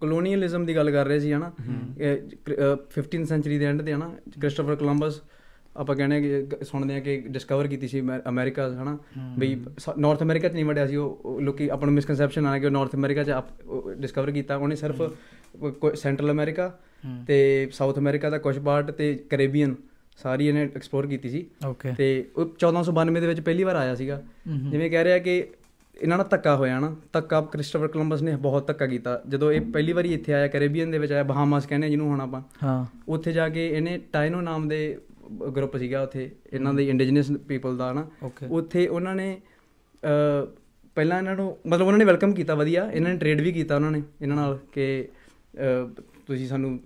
ਕਲੋਨੀਅਲਿਜ਼ਮ ਦੀ ਗੱਲ ਕਰ ਰਹੇ ਸੀ ਹਨਾ 15th ਸੈਂਚਰੀ ਦੇ ਐਂਡ ਤੇ ਹਨਾ ਕ੍ਰਿਸਟੋਫਰ ਕੋਲੰਬਸ ਆਪਾਂ ਕਹਿੰਦੇ ਕਿ ਸੁਣਦੇ ਆ ਕਿ ਡਿਸਕਵਰ ਕੀਤੀ ਸੀ ਅਮਰੀਕਾ ਹਨਾ ਬਈ ਨਾਰਥ ਅਮਰੀਕਾ ਚ ਨਹੀਂ ਵੜਿਆ ਸੀ ਉਹ ਲੋਕੀ ਆਪਾਂ ਨੂੰ ਮਿਸਕਨਸੈਪਸ਼ਨ ਆ ਕਿ ਨਾਰਥ ਅਮਰੀਕਾ ਚ ਡਿਸਕਵਰ ਕੀਤਾ ਉਹਨੇ ਸਿਰਫ ਸੈਂਟਰਲ ਅਮਰੀਕਾ ਤੇ ਸਾਊਥ ਅਮਰੀਕਾ ਦਾ ਕੁਝ ਪਾਰਟ ਤੇ ਕੈਰੇਬੀਅਨ ਸਾਰੀ ਇਹਨੇ ਐਕਸਪਲੋਰ ਕੀਤੀ ਸੀ ਤੇ ਉਹ 1492 ਦੇ ਵਿੱਚ ਪਹਿਲੀ ਵਾਰ ਆਇਆ ਸੀਗਾ ਜਿਵੇਂ ਕਹਿ ਰਿਹਾ ਕਿ ਇਹਨਾਂ ਨਾਲ ਧੱਕਾ ਹੋਇਆ ਨਾ ਧੱਕਾ ਕ੍ਰਿਸਟੋਫਰ ਕੋਲੰਬਸ ਨੇ ਬਹੁਤ ਧੱਕਾ ਕੀਤਾ ਜਦੋਂ ਇਹ ਪਹਿਲੀ ਵਾਰੀ ਇੱਥੇ ਆਇਆ ਕੈਰੇਬੀਅਨ ਦੇ ਵਿੱਚ ਆਇਆ ਬਹਾਮਾਸ ਕਹਿੰਦੇ ਜਿਹਨੂੰ ਹੁਣ ਆਪਾਂ ਹਾਂ ਉੱਥੇ ਜਾ ਕੇ ਇਹਨੇ ਟਾਈਨੋ ਨਾਮ ਦੇ ਗਰੁੱਪ ਸੀਗਾ ਉੱਥੇ ਇਹਨਾਂ ਦੇ ਇੰਡੀਜਨਸ ਪੀਪਲ ਦਾ ਨਾ ਉੱਥੇ ਉਹਨਾਂ ਨੇ ਪਹਿਲਾਂ ਇਹਨਾਂ ਨੂੰ ਮਤਲਬ ਉਹਨਾਂ ਨੇ ਵੈਲਕਮ ਕੀਤਾ ਵਧੀਆ ਇਹਨਾਂ ਨੇ ਟ੍ਰੇਡ ਵੀ ਕੀਤਾ ਉਹਨਾਂ ਨੇ ਇਹਨਾਂ ਨਾਲ ਕਿ ਤੁਸੀਂ ਸਾਨੂੰ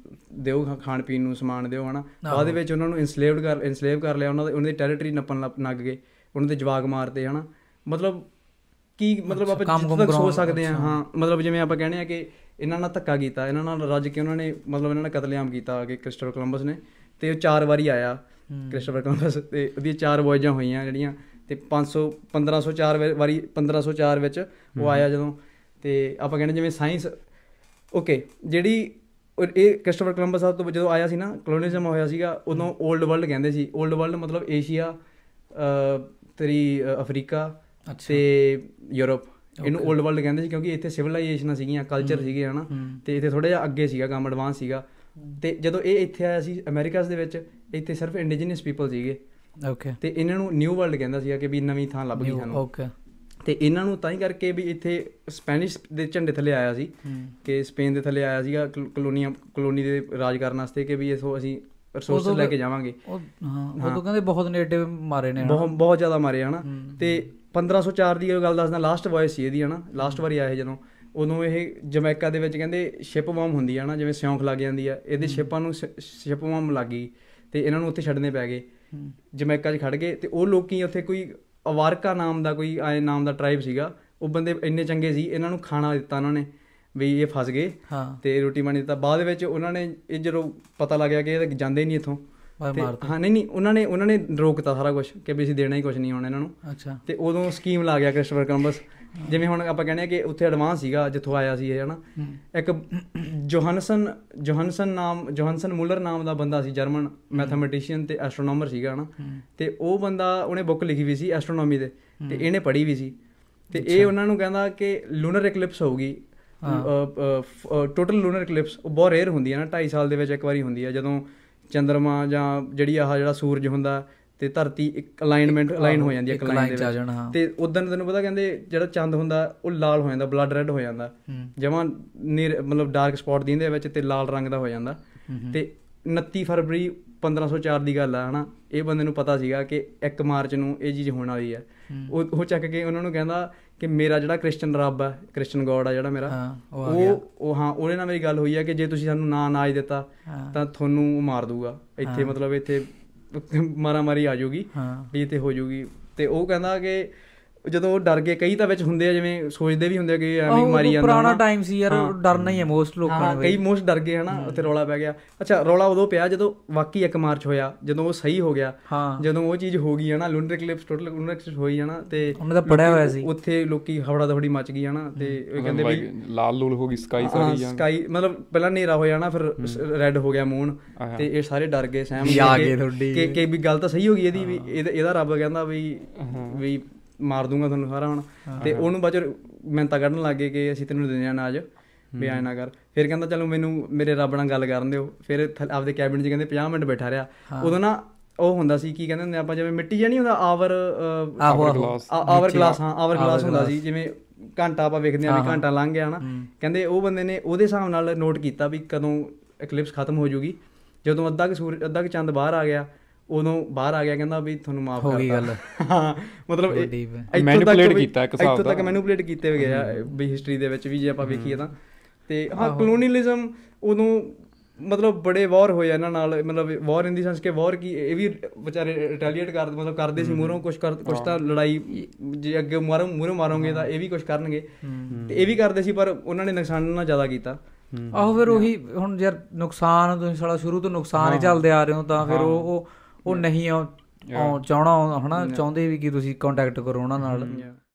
ਦਿਓ ਖਾਣ ਪੀਣ ਨੂੰ ਸਮਾਨ ਦਿਓ ਹਨਾ ਬਾਅਦ ਦੇ ਵਿੱਚ ਉਹਨਾਂ ਨੂੰ ਇਨਸਲੇਵਡ ਕਰ ਇਨਸਲੇਵ ਕਰ ਲਿਆ ਉਹਨਾਂ ਦੇ ਉਹਨਾਂ ਦੀ ਟੈਰੀਟਰੀ ਨੱਪਣ ਲੱਗ ਗਏ ਉਹਨਾਂ ਦੇ ਜਵਾਗ ਮਾਰਤੇ ਹਨਾ ਮਤਲਬ ਕੀ ਮਤਲਬ ਆਪਾਂ ਜਿੱਥੇ ਤੱਕ ਸੋਚ ਸਕਦੇ ਆ ਹਾਂ ਮਤਲਬ ਜਿਵੇਂ ਆਪਾਂ ਕਹਿੰਦੇ ਆ ਕਿ ਇਹਨਾਂ ਨਾਲ ਧੱਕਾ ਕੀਤਾ ਇਹਨਾਂ ਨਾਲ ਰੱਜ ਕੇ ਉਹਨਾਂ ਨੇ ਮਤਲਬ ਇਹਨਾਂ ਨੇ ਕਤਲੇਆਮ ਕੀਤਾ ਕਿ ਕ੍ਰਿਸਟੋਫਰ ਕੋਲੰਬਸ ਨੇ ਤੇ ਉਹ ਚਾਰ ਵਾਰੀ ਆਇਆ ਕ੍ਰਿਸਟੋਫਰ ਕੋਲੰਬਸ ਤੇ ਉਹਦੀਆਂ ਚਾਰ ਵੋਇਜਾਂ ਹੋਈਆਂ ਜਿਹੜੀਆਂ ਤੇ 500 1504 ਵਾਰੀ 1504 ਵਿੱਚ ਉਹ ਆਇਆ ਜਦੋਂ ਤੇ ਆਪਾਂ ਕਹਿੰਦੇ ਜਿਵੇਂ ਸਾਇੰਸ ਓਕੇ ਜਿਹੜੀ ਇਹ ਕ੍ਰਿਸਟੋਫਰ ਕੋਲੰਬਸ ਆ ਤੋਂ ਜਦੋਂ ਆਇਆ ਸੀ ਨਾ ਕਲੋਨੀਜ਼ਮ ਹੋਇਆ ਸੀਗਾ ਉਦੋਂ 올ਡ ਵਰਲਡ ਕਹਿੰਦੇ ਸੀ 올ਡ ਵਰਲਡ ਮਤਲਬ ਏਸ਼ੀਆ ਤੇਰੀ ਅਫਰੀਕਾ ਤੇ ਯੂਰਪ ਇਹਨੂੰ 올ਡ ਵਰਲਡ ਕਹਿੰਦੇ ਸੀ ਕਿਉਂਕਿ ਇੱਥੇ ਸਿਵਲਾਈਜੇਸ਼ਨਾਂ ਸੀਗੀਆਂ ਕਲਚਰ ਸੀਗੇ ਹਨਾ ਤੇ ਇੱਥੇ ਥੋੜਾ ਜਿਹਾ ਅੱਗੇ ਸੀਗਾ ਕੰਮ ਐਡਵਾਂਸ ਸੀਗਾ ਤੇ ਜਦੋਂ ਇਹ ਇੱਥੇ ਆਇਆ ਸੀ ਅਮਰੀਕਾਸ ਦੇ ਵਿੱਚ ਇੱਥੇ ਸਿਰਫ ਇੰਡੀਜੀਨਸ ਪੀਪਲ ਸੀਗੇ ਓਕੇ ਤੇ ਇਹਨਾਂ ਨੂੰ ਨਿਊ ਵਰਲਡ ਕਹਿੰਦਾ ਸੀਗਾ ਕਿ ਵੀ ਨਵੀਂ ਥਾਂ ਲੱਭ ਗਈ ਸਾਨੂੰ ਓਕੇ ਤੇ ਇਹਨਾਂ ਨੂੰ ਤਾਂ ਹੀ ਕਰਕੇ ਵੀ ਇੱਥੇ ਸਪੈਨਿਸ਼ ਦੇ ਝੰਡੇ ਥੱਲੇ ਆਇਆ ਸੀ ਕਿ ਸਪੇਨ ਦੇ ਥੱਲੇ ਆਇਆ ਸੀਗਾ ਕਲੋਨੀਆ ਕਲੋਨੀ ਦੇ ਰਾਜ ਕਰਨ ਵਾਸਤੇ ਕਿ ਵੀ ਇਸੋ ਅਸੀਂ ਰਿਸੋਰਸ ਲੈ ਕੇ ਜਾਵਾਂਗੇ ਉਹ ਹਾਂ ਉਹ ਕਹਿੰਦੇ ਬਹੁਤ ਨੇਟਿਵ ਮਾਰੇ ਨੇ ਬਹੁਤ ਬਹੁਤ ਜ਼ਿਆਦਾ ਮਾਰੇ ਹਨਾ ਤੇ 1504 ਦੀ ਇਹ ਗੱਲ ਦੱਸਦਾ ਲਾਸਟ ਵਾਇਸ ਸੀ ਇਹਦੀ ਹਨਾ ਲਾਸਟ ਵਾਰੀ ਆਇਆ ਜਦੋਂ ਉਦੋਂ ਇਹ ਜਮੈਕਾ ਦੇ ਵਿੱਚ ਕਹਿੰਦੇ ਸ਼ਿਪ ਵਾਮ ਹੁੰਦੀ ਆ ਨਾ ਜਿਵੇਂ ਸਿਉਂਖ ਲੱਗ ਜਾਂਦੀ ਆ ਇਹਦੇ ਸ਼ਿਪਾਂ ਨੂੰ ਸ਼ਿਪ ਵਾਮ ਲੱਗੀ ਤੇ ਇਹਨਾਂ ਨੂੰ ਉੱਥੇ ਛੱਡਨੇ ਪੈ ਗਏ ਜਮੈਕਾ 'ਚ ਖੜ ਗਏ ਤੇ ਉਹ ਲੋਕੀ ਉੱਥੇ ਕੋਈ ਅਵਾਰਕਾ ਨਾਮ ਦਾ ਕੋਈ ਆਏ ਨਾਮ ਦਾ ਟ੍ਰਾਈਬ ਸੀਗਾ ਉਹ ਬੰਦੇ ਇੰਨੇ ਚੰਗੇ ਸੀ ਇਹਨਾਂ ਨੂੰ ਖਾਣਾ ਦਿੱਤਾ ਉਹਨਾਂ ਨੇ ਵੀ ਇਹ ਫਸ ਗਏ ਤੇ ਰੋਟੀ ਪਾਣੀ ਦਿੱਤਾ ਬਾਅਦ ਵਿੱਚ ਉਹਨਾਂ ਨੇ ਇਹ ਜਦੋਂ ਪਤਾ ਲੱਗਿਆ ਕਿ ਇਹ ਜਾਂਦੇ ਨਹੀਂ ਇਥੋਂ ਤੇ ਹਾਂ ਨਹੀਂ ਨਹੀਂ ਉਹਨਾਂ ਨੇ ਉਹਨਾਂ ਨੇ ਰੋਕਤਾ ਸਾਰਾ ਕੁਝ ਕਿ ਵੀ ਅਸੀਂ ਦੇਣਾ ਹੀ ਕੁਝ ਨਹੀਂ ਹੁਣ ਇਹਨਾਂ ਨੂੰ ਅੱਛਾ ਤੇ ਉਦੋਂ ਸਕੀਮ ਲਾ ਗਿਆ ਕ੍ਰਿਸਟੋਫਰ ਕੰਬਸ ਜਿਵੇਂ ਹੁਣ ਆਪਾਂ ਕਹਿੰਦੇ ਆ ਕਿ ਉੱਥੇ ਐਡਵਾਂਸ ਸੀਗਾ ਜਿੱਥੋਂ ਆਇਆ ਸੀ ਇਹ ਹਨਾ ਇੱਕ ਜੋਹਨਸਨ ਜੋਹਨਸਨ ਨਾਮ ਜੋਹਨਸਨ ਮੂਲਰ ਨਾਮ ਦਾ ਬੰਦਾ ਸੀ ਜਰਮਨ ਮੈਥਮੈਟੀਸ਼ੀਅਨ ਤੇ ਐਸਟਰੋਨੋਮਰ ਸੀਗਾ ਹਨਾ ਤੇ ਉਹ ਬੰਦਾ ਉਹਨੇ ਬੁੱਕ ਲਿਖੀ ਵੀ ਸੀ ਐਸਟਰੋਨੋਮੀ ਦੇ ਤੇ ਇਹਨੇ ਪੜ੍ਹੀ ਵੀ ਸੀ ਤੇ ਇਹ ਉਹਨਾਂ ਨੂੰ ਕਹਿੰਦਾ ਕਿ ਲੂਨਰ ਇਕਲਿਪਸ ਹੋਊਗੀ ਟੋਟਲ ਲੂਨਰ ਇਕਲਿਪਸ ਉਹ ਬਹੁਤ ਰੇਅਰ ਹੁੰਦੀ ਹੈ ਨਾ 2.5 ਸਾਲ ਦੇ ਵਿੱਚ ਇੱਕ ਵਾਰੀ ਹੁੰਦੀ ਹੈ ਜਦੋਂ ਚੰਦਰਮਾ ਜਾਂ ਜਿਹੜੀ ਆਹ ਜਿਹੜਾ ਸੂਰਜ ਹੁੰਦਾ ਤੇ ਧਰਤੀ ਇੱਕ ਅਲਾਈਨਮੈਂਟ ਅਲਾਈਨ ਹੋ ਜਾਂਦੀ ਹੈ ਇੱਕ ਲਾਈਨ ਦੇ ਵਿੱਚ ਤੇ ਉਦੋਂ ਤੈਨੂੰ ਪਤਾ ਕਹਿੰਦੇ ਜਿਹੜਾ ਚੰਦ ਹੁੰਦਾ ਉਹ ਲਾਲ ਹੋ ਜਾਂਦਾ ਬਲੱਡ ਰੈੱਡ ਹੋ ਜਾਂਦਾ ਨੀਰ ਮਤਲਬ ਡਾਰਕ ਸਪੌਟ ਦੀ ਇਹਦੇ ਵਿੱਚ ਤੇ ਲਾਲ ਰੰਗ ਦਾ ਹੋ ਜਾਂਦਾ ਤੇ 29 ਫਰਵਰੀ 1504 ਦੀ ਗੱਲ ਆ ਹਨਾ ਇਹ ਬੰਦੇ ਨੂੰ ਪਤਾ ਸੀਗਾ ਕਿ 1 ਮਾਰਚ ਨੂੰ ਇਹ ਚੀਜ਼ ਹੋਣ ਵਾਲੀ ਹੈ ਉਹ ਚੱਕ ਕੇ ਉਹਨਾਂ ਨੂੰ ਕਹਿੰਦਾ ਕਿ ਮੇਰਾ ਜਿਹੜਾ ਕ੍ਰਿਸਚੀਅਨ ਰੱਬ ਆ ਕ੍ਰਿਸਚੀਅਨ ਗੋਡ ਆ ਜਿਹੜਾ ਮੇਰਾ ਉਹ ਉਹ ਹਾਂ ਉਹਦੇ ਨਾਲ ਮੇਰੀ ਗੱਲ ਹੋਈ ਆ ਕਿ ਜੇ ਤੁਸੀਂ ਸਾਨੂੰ ਨਾ ਅਨਾਜ ਦਿੱਤਾ ਤਾਂ ਤੁਹਾਨੂੰ ਉਹ ਮਾਰ ਦੂਗਾ ਇੱਥੇ ਮਤਲਬ ਇੱਥੇ ਮਾਰਾ ਮਾਰੀ ਆ ਜਾਊਗੀ ਵੀ ਇੱਥੇ ਹੋ ਜਾਊਗੀ ਤੇ ਉਹ ਕਹਿੰਦਾ ਕਿ ਜਦੋਂ ਉਹ ਡਰ ਗਏ ਕਈ ਤਾਂ ਵਿੱਚ ਹੁੰਦੇ ਆ ਜਿਵੇਂ ਸੋਚਦੇ ਵੀ ਹੁੰਦੇ ਆ ਕਿ ਐਵੇਂ ਮਾਰੀ ਜਾਂਦਾ ਪੁਰਾਣਾ ਟਾਈਮ ਸੀ ਯਾਰ ਡਰਨਾ ਹੀ ਹੈ ਮੋਸਟ ਲੋਕਾਂ ਨੂੰ ਕਈ ਮੋਸਟ ਡਰ ਗਏ ਹਨਾ ਉੱਥੇ ਰੌਲਾ ਪੈ ਗਿਆ ਅੱਛਾ ਰੌਲਾ ਉਦੋਂ ਪਿਆ ਜਦੋਂ ਵਾਕਈ 1 ਮਾਰਚ ਹੋਇਆ ਜਦੋਂ ਉਹ ਸਹੀ ਹੋ ਗਿਆ ਜਦੋਂ ਉਹ ਚੀਜ਼ ਹੋ ਗਈ ਹਨਾ ਲੁੰਡਰ ਕਲਿਪਸ ਟੋਟਲ ਲੁੰਡਰਿਕ ਹੋਈ ਹਨਾ ਤੇ ਉਹਨਾਂ ਦਾ ਪੜਿਆ ਹੋਇਆ ਸੀ ਉੱਥੇ ਲੋਕੀ ਹਵੜਾ ਦਵੜੀ ਮਚ ਗਈ ਹਨਾ ਤੇ ਉਹ ਕਹਿੰਦੇ ਵੀ ਲਾਲ ਲੂਲ ਹੋ ਗਈ ਸਕਾਈ ਸਾਰੀ ਜਾਂ ਸਕਾਈ ਮਤਲਬ ਪਹਿਲਾਂ ਨੇਰਾ ਹੋਇਆ ਜਾਣਾ ਫਿਰ ਰੈੱਡ ਹੋ ਗਿਆ ਮੂਨ ਤੇ ਇਹ ਸਾਰੇ ਡਰ ਗਏ ਸਹਿਮ ਕਿ ਕਿ ਵੀ ਗੱਲ ਤਾਂ ਸਹੀ ਹੋ ਗਈ ਇਹਦੀ ਵੀ ਇਹਦਾ ਰੱਬ ਕਹਿੰਦਾ ਵੀ ਵੀ ਮਾਰ ਦੂੰਗਾ ਤੁਹਾਨੂੰ ਸਾਰਾ ਹੁਣ ਤੇ ਉਹਨੂੰ ਬਾਅਦ ਮੈਂ ਤਾਂ ਕੱਢਣ ਲੱਗੇ ਕਿ ਅਸੀਂ ਤੈਨੂੰ ਦੇ ਜਾਣਾ ਅੱਜ ਵੀ ਆਇਆ ਨਾ ਕਰ ਫਿਰ ਕਹਿੰਦਾ ਚਲੋ ਮੈਨੂੰ ਮੇਰੇ ਰੱਬ ਨਾਲ ਗੱਲ ਕਰਨ ਦਿਓ ਫਿਰ ਆਪਦੇ ਕੈਬਿਨ 'ਚ ਕਹਿੰਦੇ 50 ਮਿੰਟ ਬੈਠਾ ਰਿਹਾ ਉਦੋਂ ਨਾ ਉਹ ਹੁੰਦਾ ਸੀ ਕੀ ਕਹਿੰਦੇ ਹੁੰਦੇ ਆਪਾਂ ਜਿਵੇਂ ਮਿੱਟੀ ਜਾਂ ਨਹੀਂ ਹੁੰਦਾ ਆਵਰ ਆਵਰ ਗਲਾਸ ਹਾਂ ਆਵਰ ਗਲਾਸ ਹੁੰਦਾ ਸੀ ਜਿਵੇਂ ਘੰਟਾ ਆਪਾਂ ਵੇਖਦੇ ਆ ਵੀ ਘੰਟਾ ਲੰਘ ਗਿਆ ਨਾ ਕਹਿੰਦੇ ਉਹ ਬੰਦੇ ਨੇ ਉਹਦੇ ਹਿਸਾਬ ਨਾਲ ਨੋਟ ਕੀਤਾ ਵੀ ਕਦੋਂ ਇਕਲਿਪਸ ਖਤਮ ਹੋ ਜੂਗੀ ਜਦੋਂ ਅੱਧਾ ਕਿ ਸੂਰਜ ਅੱਧਾ ਕਿ ਚੰਦ ਬਾਹਰ ਆ ਗਿਆ ਉਦੋਂ ਬਾਹਰ ਆ ਗਿਆ ਕਹਿੰਦਾ ਵੀ ਤੁਹਾਨੂੰ ਮਾਫ ਕਰਦਾ ਗੱਲ ਹਾਂ ਮਤਲਬ ਮੈਨੂਪਲੇਟ ਕੀਤਾ ਇੱਕ ਹਿਸਾਬ ਦਾ ਇੱਥੋਂ ਤੱਕ ਮੈਨੂਪਲੇਟ ਕੀਤੇ ਹੋ ਗਿਆ ਵੀ ਹਿਸਟਰੀ ਦੇ ਵਿੱਚ ਵੀ ਜੇ ਆਪਾਂ ਵੇਖੀਏ ਤਾਂ ਤੇ ਹਾਂ ਕਲੋਨੀਅਲਿਜ਼ਮ ਉਦੋਂ ਮਤਲਬ ਬੜੇ ਵਾਰ ਹੋਏ ਇਹਨਾਂ ਨਾਲ ਮਤਲਬ ਵਾਰ ਇਨ ਦੀ ਸੈਂਸ ਕਿ ਵਾਰ ਕੀ ਇਹ ਵੀ ਵਿਚਾਰੇ ਰਿਟੈਲੀਏਟ ਕਰਦੇ ਮਤਲਬ ਕਰਦੇ ਸੀ ਮੂਰੋਂ ਕੁਝ ਕਰ ਕੁਝ ਤਾਂ ਲੜਾਈ ਜੇ ਅੱਗੇ ਮਾਰ ਮੂਰੋਂ ਮਾਰੋਗੇ ਤਾਂ ਇਹ ਵੀ ਕੁਝ ਕਰਨਗੇ ਤੇ ਇਹ ਵੀ ਕਰਦੇ ਸੀ ਪਰ ਉਹਨਾਂ ਨੇ ਨੁਕਸਾਨ ਨਾ ਜ਼ਿਆਦਾ ਕੀਤਾ ਆਹੋ ਫਿਰ ਉਹੀ ਹੁਣ ਯਾਰ ਨੁਕਸਾਨ ਤੁਸੀਂ ਸਾਲਾ ਸ਼ੁਰੂ ਤੋਂ ਨੁਕਸਾਨ ਹੀ ਚੱਲਦੇ ਆ ਰਹੇ ਹੋ ਤਾਂ ਫਿਰ ਉਹ ਉਹ ਉਹ ਨਹੀਂ ਆ ਚਾਹਣਾ ਹਨਾ ਚਾਹੁੰਦੇ ਵੀ ਕਿ ਤੁਸੀਂ ਕੰਟੈਕਟ ਕਰੋ ਉਹਨਾਂ ਨਾਲ mm-hmm.